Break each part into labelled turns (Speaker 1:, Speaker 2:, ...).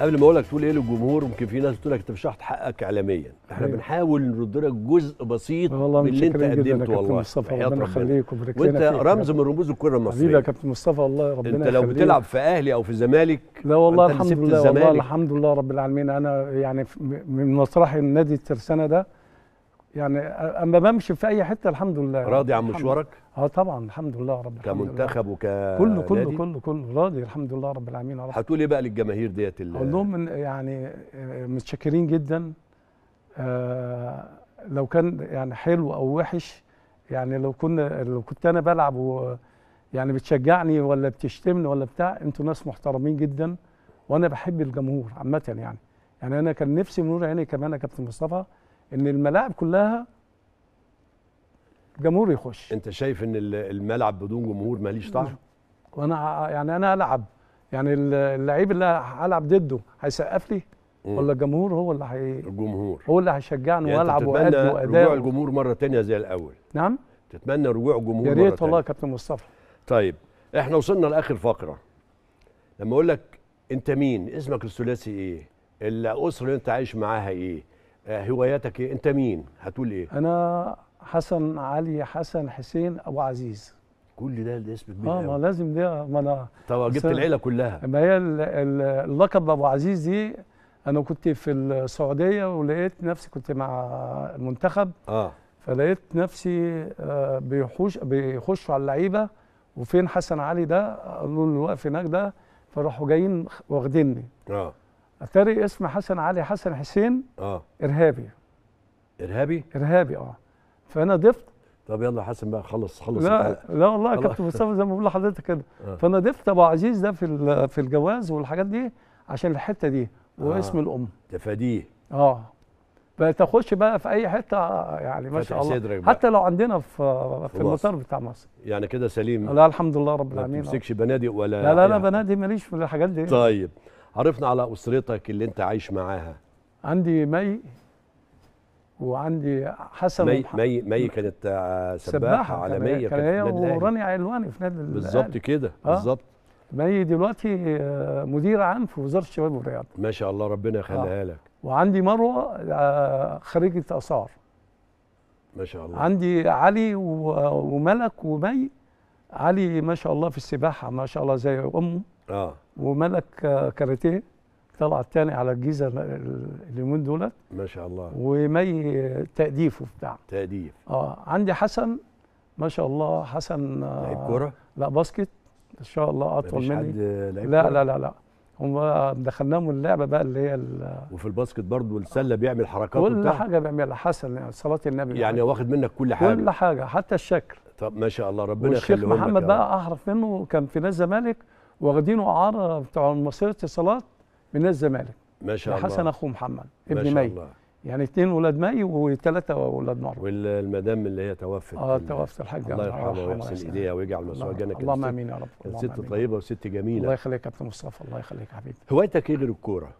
Speaker 1: قبل ما اقول لك تقول ايه للجمهور ممكن في ناس تقول لك انت مش هتاخد حقك اعلاميا احنا أيوة. بنحاول نرد لك جزء بسيط من اللي انت قدمته والله مصطفى ربنا يخليك وانت رمز من رموز الكره المصريه حبيبي يا كابتن مصطفى والله ربنا انت لو بتلعب في اهلي او في الزمالك
Speaker 2: لا والله الحمد لله والله الحمد لله رب العالمين انا يعني من مسرح النادي الترسانه ده يعني اما بمشي في اي حته الحمد لله راضي عن مشوارك؟ اه طبعا الحمد لله رب كمنتخب
Speaker 1: وك كله كله
Speaker 2: كله كله راضي الحمد لله رب العالمين هتقول
Speaker 1: ايه بقى للجماهير ديت اقول
Speaker 2: لهم يعني آه، متشكرين جدا آه لو كان يعني حلو او وحش يعني لو كنا لو كنت انا بلعب و يعني بتشجعني ولا بتشتمني ولا بتاع انتوا ناس محترمين جدا وانا بحب الجمهور عامه يعني يعني انا كان نفسي من نور عيني كمان يا كابتن مصطفى ان الملاعب كلها جمهور يخش
Speaker 1: انت شايف ان الملعب بدون جمهور ماليش طعم
Speaker 2: وانا يعني انا العب يعني اللعيب اللي هلعب ضده هيسقف لي ولا الجمهور هو اللي هي الجمهور هو اللي هيشجعني يعني والعب وادي واداء رجوع
Speaker 1: الجمهور مره تانية زي الاول نعم تتمنى رجوع الجمهور يا ريت والله يا
Speaker 2: كابتن مصطفى
Speaker 1: طيب احنا وصلنا لاخر فقره لما اقول لك انت مين اسمك الثلاثي ايه الاسره اللي انت عايش معاها ايه هواياتك ايه انت مين
Speaker 2: هتقول ايه انا حسن علي حسن حسين ابو عزيز كل ده اسم كبير اه ما لازم ده ما انا طب جبت العيله كلها ما هي اللقب ابو عزيز دي انا كنت في السعوديه ولقيت نفسي كنت مع المنتخب اه فلقيت نفسي آه، بيخش بيخشوا على اللعيبه وفين حسن علي ده قالوا له واقف هناك ده فراحوا جايين واخديني اه اتاري اسم حسن علي حسن حسين اه ارهابي ارهابي ارهابي اه فانا ضفت طب يلا حسن بقى خلص خلص لا لا والله يا كابتن مصطفى زي ما بقول لحضرتك كده آه. فانا ضفت ابو عزيز ده في في الجواز والحاجات دي عشان الحته دي واسم آه. الام تفاديه اه فتخش بقى في اي حته يعني ما شاء الله حتى لو عندنا في في المطار بتاع مصر
Speaker 1: يعني كده سليم لا الحمد لله رب العالمين ما تمسكش بنادق ولا لا لا لا يعني.
Speaker 2: بنادق ماليش في الحاجات دي طيب
Speaker 1: عرفنا على اسرتك اللي انت عايش معاها عندي مي
Speaker 2: وعندي حسن مي مي, مي
Speaker 1: كانت آه، سباحه, سباحة عالميه كانت هي وراني
Speaker 2: علواني في نادي بالظبط كده آه. بالظبط مي دلوقتي آه، مدير عام في وزاره الشباب والرياضه ما شاء الله ربنا يخليها آه. لك وعندي مروه آه، خريجه اثار ما شاء الله عندي علي وملك ومي علي ما شاء الله في السباحه ما شاء الله زي امه اه وملك كاراتيه طلع الثاني على الجيزه اليومين دولت
Speaker 1: ما شاء الله
Speaker 2: ومي تأديفه بتاع تأديف اه عندي حسن ما شاء الله حسن آه، لعيب كوره؟ لا باسكت ان شاء الله اطول مني حد لا لا لا لا هم دخلناهم اللعبه بقى اللي هي وفي الباسكت برضه السله بيعمل حركات كل وبتاع. حاجه بيعملها حسن يعني صلاه النبي يعني واخد منك كل حاجه كل حاجه حتى الشكل طب ما شاء الله ربنا يخليهم والشيخ محمد بقى اعرف منه كان في نادي الزمالك واخدينه اعاره بتوع مصيره اتصالات من الزمالك ما شاء يعني الله حسن اخو محمد ابن ما شاء الله. مي يعني اثنين ولاد مي وثلاثه ولاد مروه
Speaker 1: والمدام اللي هي توفت اه توفت الحاجه الله يرحمها ويحسن ايديها ويجعل مسواه جنه كانت اللهم امين يا رب كانت ست طيبه وست جميله الله
Speaker 2: يخليك يا كابتن مصطفى الله يخليك يا حبيبي
Speaker 1: هوايتك ايه غير الكوره؟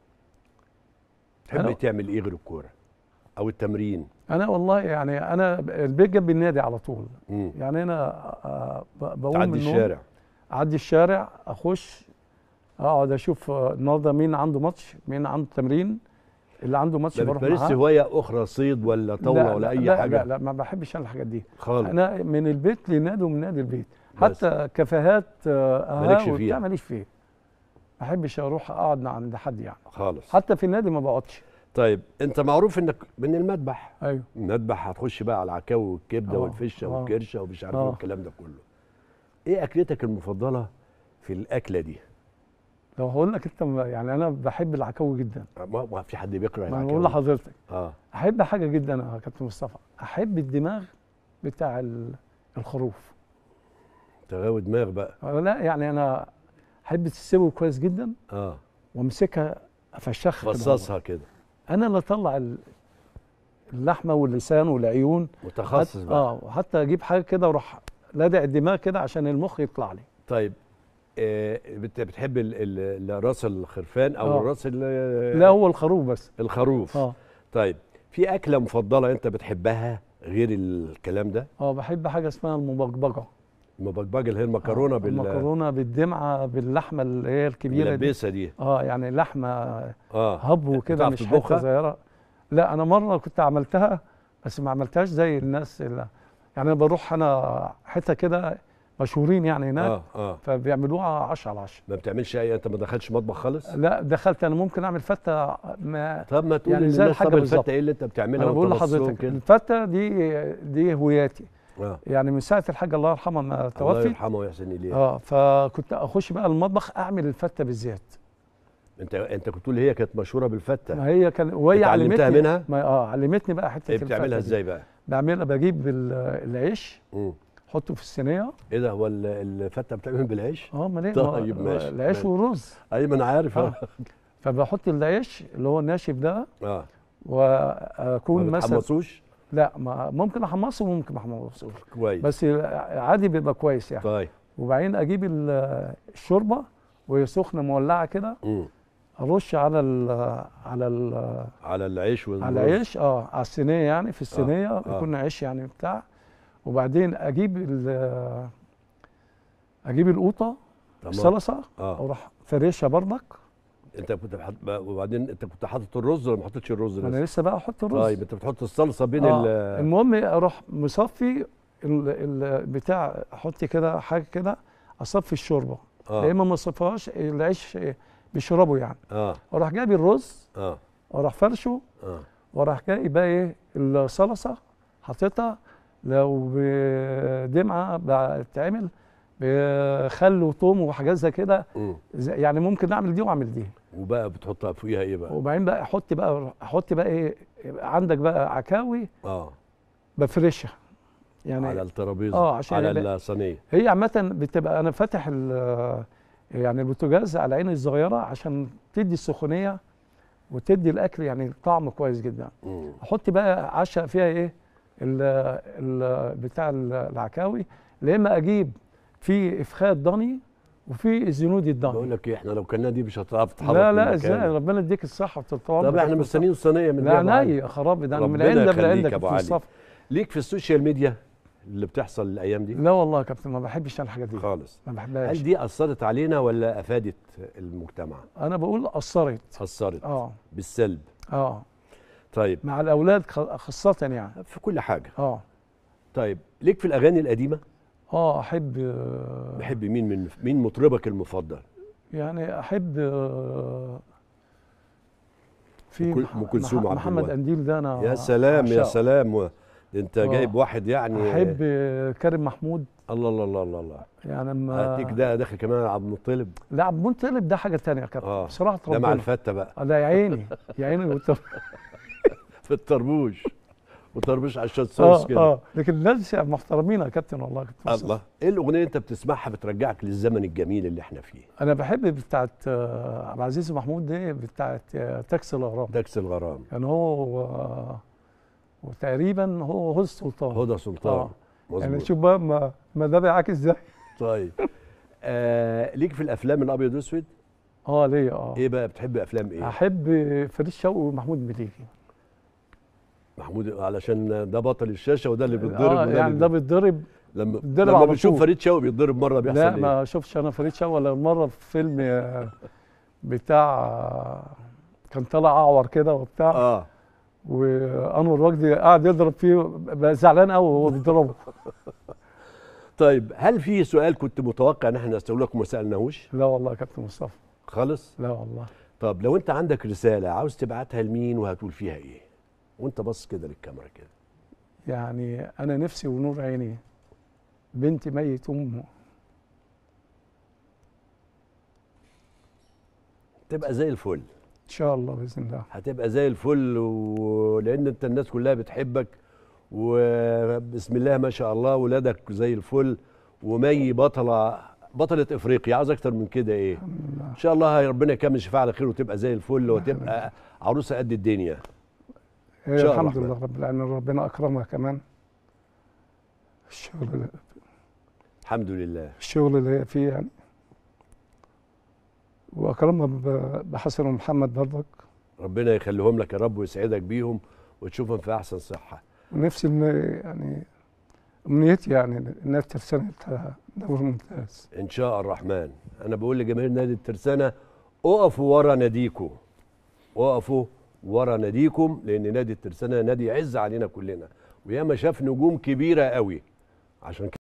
Speaker 1: تحب تعمل ايه غير الكوره؟ او
Speaker 2: التمرين؟ انا والله يعني انا البيت جنب النادي على طول م. يعني انا آه، آه، بقوم من النوم الشارع اعدي الشارع اخش اقعد اشوف آه، النهارده مين عنده ماتش مين عنده تمرين اللي عنده ماتش بروح معاه
Speaker 1: هوايه اخرى صيد ولا طاوله لا ولا اي لا حاجه لا لا
Speaker 2: ما بحبش انا الحاجات دي خالص انا من البيت لنادي ومن نادي البيت حتى كافيهات آه، مالكش فيها ماليش فيها ما احبش اروح اقعد عند حد يعني خالص حتى في النادي ما بقعدش طيب انت معروف انك من
Speaker 1: المذبح ايوه المذبح هتخش بقى على العكاوي والكبده آه، والفشه والكرشه ومش عارف ايه والكلام ده كله
Speaker 2: ايه اكلتك المفضله
Speaker 1: في الاكله دي
Speaker 2: لو هقول لك انت يعني انا بحب العكاوي جدا آه، ما, في حد بيكره العكاوي انا بقول لحضرتك اه احب حاجه جدا يا كابتن مصطفى احب الدماغ بتاع الخروف
Speaker 1: انت غاوي دماغ بقى
Speaker 2: آه، لا يعني انا احب تسيبه كويس جدا اه وامسكها افشخها بصصها كده انا اللي اطلع اللحمه واللسان والعيون متخصص بقى اه وحتى اجيب حاجه كده واروح لدع الدماغ كده عشان المخ يطلع لي
Speaker 1: طيب انت آه، بتحب راس الخرفان او الراس آه.
Speaker 2: لا هو الخروف بس الخروف اه
Speaker 1: طيب في اكله مفضله انت بتحبها غير الكلام ده
Speaker 2: اه بحب حاجه اسمها المبقبقه
Speaker 1: المبقبقه اللي هي المكرونه آه. بال المكرونه
Speaker 2: بالدمعه باللحمه اللي هي الكبيره دي دي اه يعني لحمه اه هب وكده مش حته صغيره لا انا مره كنت عملتها بس ما عملتهاش زي الناس اللي يعني انا بروح انا حته كده مشهورين يعني هناك آه آه. فبيعملوها 10 على 10 ما بتعملش اي انت ما دخلتش مطبخ خالص لا دخلت انا ممكن اعمل فته ما طب ما تقول يعني زي الحاجه الفته ايه اللي انت بتعملها انا بقول لحضرتك الفته دي دي هواياتي آه. يعني من ساعه الحاجه الله يرحمه ما توفي الله يرحمه ويحسن اليه اه فكنت اخش بقى المطبخ اعمل الفته بالذات
Speaker 1: انت انت كنت تقول هي كانت مشهوره بالفته
Speaker 2: ما هي كان وهي علمتني منها؟ ما اه علمتني بقى حته إيه الفته بتعملها ازاي بقى؟ بعملها بجيب العيش احطه في الصينيه ايه ده هو الفته بتعمل بالعيش؟ اه ما ليه طيب ماشي العيش والرز اي أيوة، ما انا عارف آه. فبحط العيش اللي هو الناشف ده اه واكون ما مثلا ما بتحمصوش؟ لا ما ممكن احمصه وممكن ما احمصوش كويس بس عادي بيبقى كويس يعني طيب وبعدين اجيب الشوربه وهي سخنه مولعه كده ارش على ال على ال
Speaker 1: على العيش على العيش
Speaker 2: اه على الصينيه يعني في آه، الصينيه آه. آه. يكون عيش يعني بتاع وبعدين اجيب اجيب القوطه
Speaker 1: الصلصه آه.
Speaker 2: اروح فريشها بردك
Speaker 1: انت كنت بحط وبعدين انت كنت حاطط الرز ولا ما حطيتش الرز لسه؟ انا لسه بقى احط الرز طيب انت بتحط الصلصه بين آه. ال
Speaker 2: المهم اروح مصفي البتاع احط كده حاجه كده اصفي الشوربه آه. يا اما ما اصفيهاش العيش بيشربوا يعني اه وراح جايب الرز اه وراح فرشه اه وراح جايب بقى ايه الصلصه حاططها لو بدمعه بتتعمل بخل وثوم وحاجات زي كده يعني ممكن اعمل دي واعمل دي
Speaker 1: وبقى بتحطها فوقيها ايه بقى؟
Speaker 2: وبعدين بقى حط بقى حط بقى ايه عندك بقى عكاوي اه بفرشها
Speaker 1: يعني على الترابيزه اه عشان على الصينيه
Speaker 2: هي عامه بتبقى انا فاتح يعني البوتاجاز على عيني الصغيره عشان تدي السخونيه وتدي الاكل يعني طعم كويس جدا مم. احط بقى عشاء فيها ايه ال ال بتاع العكاوي يا اما اجيب في افخاذ ضني وفي الزنودي الضني بقول لك ايه احنا لو كنا دي مش هتعرف تتحرك لا لا ازاي ربنا يديك الصحه وتتطور طب احنا مستنيين الصينيه من لا عينيا خراب ده من عندك لعندك في الصف
Speaker 1: ليك في السوشيال ميديا اللي بتحصل الايام دي لا والله يا كابتن ما بحبش انا الحاجات دي خالص ما بحبهاش هل دي اثرت علينا ولا افادت المجتمع انا بقول اثرت اثرت اه بالسلب اه طيب مع الاولاد
Speaker 2: خاصه يعني في كل حاجه اه طيب ليك في الاغاني القديمه اه احب آه، بحب
Speaker 1: مين من مين مطربك المفضل
Speaker 2: يعني احب آه، في ام كلثوم محمد قنديل ده انا يا سلام يا سلام
Speaker 1: انت آه. جايب واحد يعني احب
Speaker 2: كريم محمود
Speaker 1: الله الله الله الله, الله. يعني ما هتيك ده داخل كمان عبد المطلب
Speaker 2: لا عبد المطلب ده
Speaker 1: حاجه ثانيه يا كابتن آه.
Speaker 2: بصراحه ربنا ده مع الفته بقى لا آه، يا عيني يا عيني في الطربوش
Speaker 1: وطربوش على الشوت آه، صوص آه كده اه
Speaker 2: لكن الناس محترمين يا كابتن والله كابتن
Speaker 1: الله ايه الاغنيه اللي انت بتسمعها بترجعك للزمن الجميل اللي احنا فيه
Speaker 2: انا بحب بتاعت عبد العزيز محمود دي بتاعت تاكسي الغرام تاكسي الغرام يعني هو وتقريبا هو هدى السلطان هدى سلطان آه. مظبوط يعني شوف بقى ما, ما ده بيعاكس ازاي
Speaker 1: طيب آه ليك في الافلام الابيض واسود؟ اه ليا اه ايه بقى بتحب افلام ايه؟
Speaker 2: احب فريد شوقي ومحمود مليكي
Speaker 1: محمود علشان ده بطل الشاشه وده اللي بيتضرب آه يعني ده بيتضرب لما لما بتشوف فريد شوقي بيتضرب مره بيحصل لا إيه؟ ما
Speaker 2: شفتش انا فريد شوقي ولا مره في فيلم آه، بتاع آه، كان طالع اعور كده وبتاع اه وانور وجدي قعد يضرب فيه بقى زعلان قوي وهو بيضربه طيب هل
Speaker 1: في سؤال كنت متوقع ان احنا نساله لكم وما سالناهوش؟ لا والله يا كابتن مصطفى خالص؟ لا والله طب لو انت عندك رساله عاوز تبعتها لمين وهتقول فيها ايه؟ وانت بص كده للكاميرا كده
Speaker 2: يعني انا نفسي ونور عيني بنتي ميت امه تبقى زي الفل ان شاء الله باذن الله هتبقى
Speaker 1: زي الفل ولان انت الناس كلها بتحبك وبسم الله ما شاء الله ولادك زي الفل ومي بطله بطله افريقيا عاوز اكتر من كده ايه ان شاء الله ربنا يكمل شفاعة على خير وتبقى زي الفل وتبقى عروسه قد الدنيا
Speaker 2: إن إيه، شاء الحمد لله رب العالمين ربنا اكرمها كمان الشغل
Speaker 1: الحمد لله
Speaker 2: الشغل اللي هي فيه يعني واكرمها بحسن ومحمد برضك
Speaker 1: ربنا يخليهم لك يا رب ويسعدك بيهم وتشوفهم في احسن صحه
Speaker 2: ونفسي ان يعني امنيتي يعني ان الترسانه بتاع دوري ممتاز
Speaker 1: ان شاء الرحمن انا بقول لجماهير نادي الترسانه اقفوا ورا ناديكم اقفوا ورا ناديكم لان نادي الترسانه نادي عز علينا كلنا وياما شاف نجوم كبيره قوي عشان كده